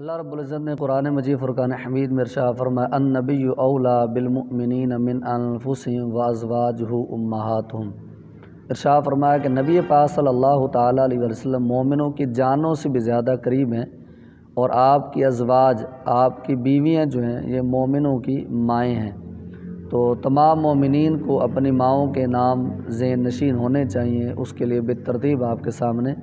اللہ رب العزت نے قرآن مجید فرقان حمید مرشا وازواجہ امہاتہم ارشا فرمایا کہ نبی پاک صلی اللہ تعالیٰ علیہ وسلم مومنوں کی جانوں سے بھی زیادہ قریب ہیں اور آپ کی ازواج آپ کی بیویاں جو ہیں یہ مومنوں کی مائیں ہیں تو تمام مومنین کو اپنی ماؤں کے نام زین نشین ہونے چاہیے اس کے لیے بے ترتیب آپ کے سامنے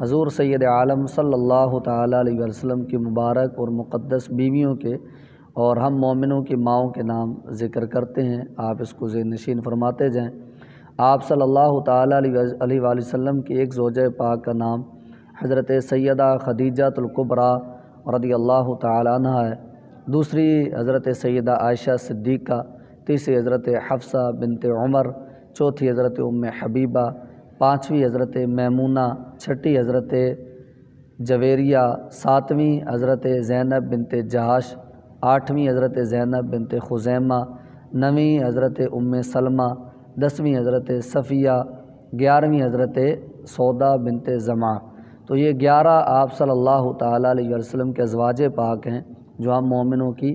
حضور سید عالم صلی اللہ تعالیٰ علیہ وسلم کی مبارک اور مقدس بیویوں کے اور ہم مومنوں کی ماؤں کے نام ذکر کرتے ہیں آپ اس کو ذہن نشین فرماتے جائیں آپ صلی اللہ تعالیٰ علیہ علیہ وسلم کی ایک زوجۂ پاک کا نام حضرت سیدہ خدیجہ تلقبر رضی اللہ تعالیٰ عنہ ہے دوسری حضرت سیدہ عائشہ صدیقہ تیسری حضرت حفصہ بنت عمر چوتھی حضرت ام حبیبہ پانچویں حضرت میمونہ چھٹی حضرت جویریہ ساتویں حضرت زینب بنت جہاش آٹھویں حضرت زینب بنت خزیمہ نویں حضرت ام سلمہ دسویں حضرت صفیہ گیارہویں حضرت سودا بنت زماں تو یہ گیارہ آپ صلی اللہ تعالیٰ علیہ وسلم کے ازواج پاک ہیں جو ہم مومنوں کی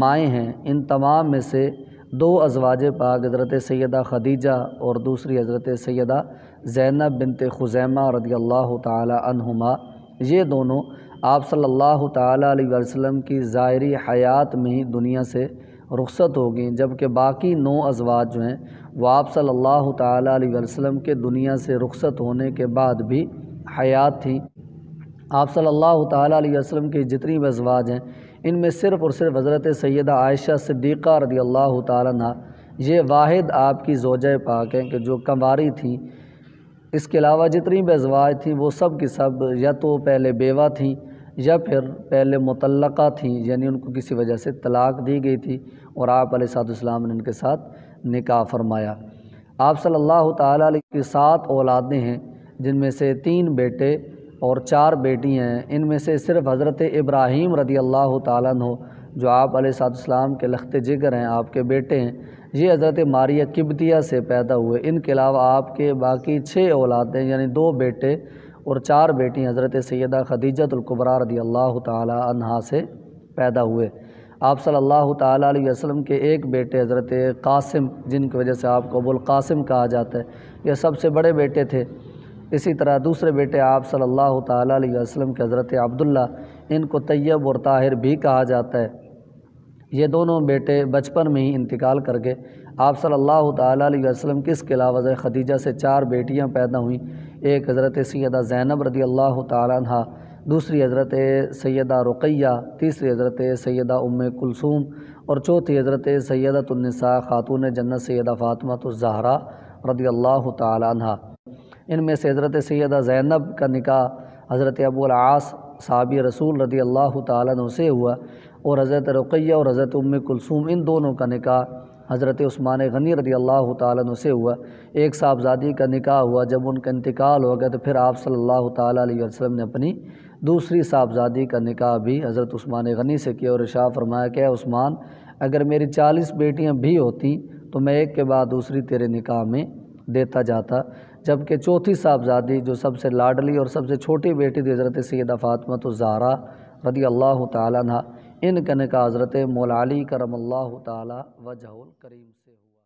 مائیں ہیں ان تمام میں سے دو ازواج پاک حضرت سیدہ خدیجہ اور دوسری حضرت سیدہ زینب بنت خزیمہ رضی اللہ تعالی عنہما یہ دونوں آپ صلی اللہ تعالیٰ علیہ وسلم کی ظاہری حیات میں ہی دنیا سے رخصت ہو گئیں جبکہ باقی نو ازواج جو ہیں وہ آپ صلی اللہ تعالیٰ علیہ وسلم کے دنیا سے رخصت ہونے کے بعد بھی حیات تھیں آپ صلی اللہ تعالیٰ علیہ وسلم کی جتنی بھی ازواج ہیں ان میں صرف اور صرف حضرت سیدہ عائشہ صدیقہ رضی اللہ تعالیٰ عنہ یہ واحد آپ کی زوجہ پاک ہیں کہ جو کنواری تھیں اس کے علاوہ جتنی بھی ازواج تھیں وہ سب کی سب یا تو پہلے بیوہ تھیں یا پھر پہلے متعلقہ تھیں یعنی ان کو کسی وجہ سے طلاق دی گئی تھی اور آپ علیہ صاحب السلام نے ان کے ساتھ نکاح فرمایا آپ صلی اللہ تعالیٰ علیہ کی سات اولادیں ہیں جن میں سے تین بیٹے اور چار بیٹی ہیں ان میں سے صرف حضرت ابراہیم رضی اللہ تعالیٰ عنہ جو آپ علیہ صاحب السلام کے لخت جگر ہیں آپ کے بیٹے ہیں یہ حضرت ماریہ قبطیہ سے پیدا ہوئے ان کے علاوہ آپ کے باقی چھ اولادیں یعنی دو بیٹے اور چار بیٹی حضرت سیدہ خدیجت القبرہ رضی اللہ تعالیٰ عنہ سے پیدا ہوئے آپ صلی اللہ تعالیٰ علیہ وسلم کے ایک بیٹے حضرت قاسم جن کی وجہ سے آپ کو ابوالقاسم کہا جاتا ہے یہ سب سے بڑے بیٹے تھے اسی طرح دوسرے بیٹے آپ صلی اللہ تعالیٰ علیہ وسلم کے حضرت عبداللہ ان کو طیب اور طاہر بھی کہا جاتا ہے یہ دونوں بیٹے بچپن میں ہی انتقال کر کے آپ صلی اللہ تعالیٰ علیہ وسلم کس قلع خدیجہ سے چار بیٹیاں پیدا ہوئیں ایک حضرت سیدہ زینب رضی اللہ تعالیٰ عنہ دوسری حضرت سیدہ رقیہ تیسری حضرت سیدہ ام کلثوم اور چوتھی حضرت سیدہ النساء خاتون جنت سیدہ فاطمہ الزہرا رضی اللہ تعالیٰ عنہ ان میں سے حضرت سیدہ زینب کا نکاح حضرت ابو العاص صحابی رسول رضی اللہ تعالیٰ عنہ سے ہوا اور حضرت رقیہ اور حضرت ام کلثوم ان دونوں کا نکاح حضرت عثمان غنی رضی اللہ تعالیٰ عنہ سے ہوا ایک صاحبزادی کا نکاح ہوا جب ان کا انتقال ہو گیا تو پھر آپ صلی اللہ تعالیٰ علیہ وسلم نے اپنی دوسری صاحبزادی کا نکاح بھی حضرت عثمان غنی سے کیا اور ارشا فرمایا کہ عثمان اگر میری چالیس بیٹیاں بھی ہوتیں تو میں ایک کے بعد دوسری تیرے نکاح میں دیتا جاتا جبکہ چوتھی صاحبزادی جو سب سے لاڈلی اور سب سے چھوٹی بیٹی تھی حضرت سیدہ فاطمہ تو زارہ رضی اللہ تعالیٰ عنہ ان کا نکاح حضرت علی کرم اللہ تعالیٰ وجہ الکریم سے ہوا